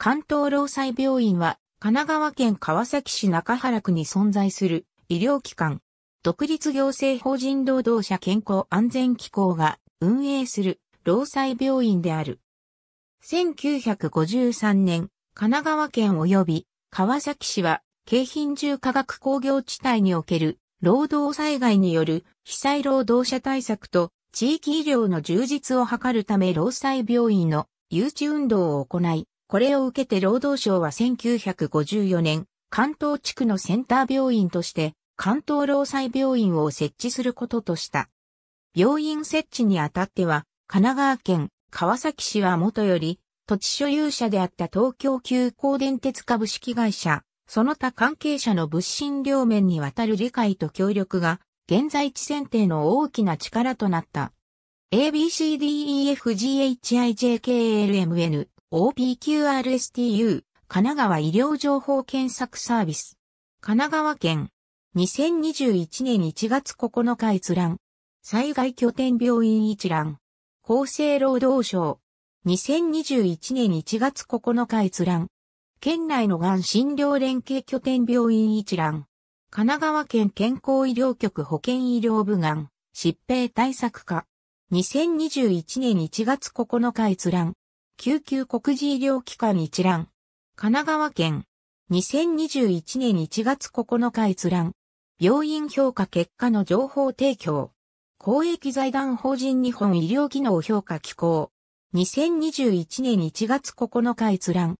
関東労災病院は、神奈川県川崎市中原区に存在する医療機関、独立行政法人労働者健康安全機構が運営する労災病院である。1953年、神奈川県及び川崎市は、京浜重化学工業地帯における労働災害による被災労働者対策と地域医療の充実を図るため労災病院の誘致運動を行い、これを受けて労働省は1954年、関東地区のセンター病院として、関東労災病院を設置することとした。病院設置にあたっては、神奈川県川崎市はもとより、土地所有者であった東京急行電鉄株式会社、その他関係者の物心両面にわたる理解と協力が、現在地選定の大きな力となった。ABCDEFGHIJKLMN OPQRSTU 神奈川医療情報検索サービス神奈川県2021年1月9日閲覧災害拠点病院一覧厚生労働省2021年1月9日閲覧県内のがん診療連携拠点病院一覧神奈川県健康医療局保健医療部がん疾病対策課2021年1月9日閲覧救急国事医療機関一覧。神奈川県。2021年1月9日閲覧。病院評価結果の情報提供。公益財団法人日本医療技能評価機構。2021年1月9日閲覧。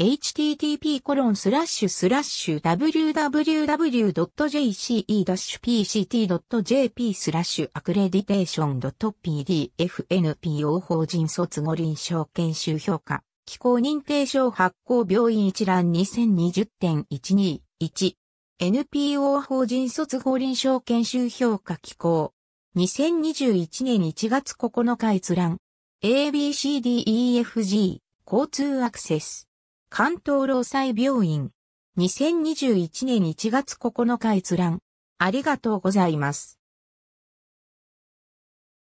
http://www.jce-pct.jp スラッシュアクレディテーション .pdfnpo 法人卒後臨床研修評価機構認定証発行病院一覧2020.121 NPO 法人卒後臨床研修評価機構2021年1月9日閲覧 ABCDEFG 交通アクセス関東労災病院。2021年1月9日閲覧。ありがとうございます。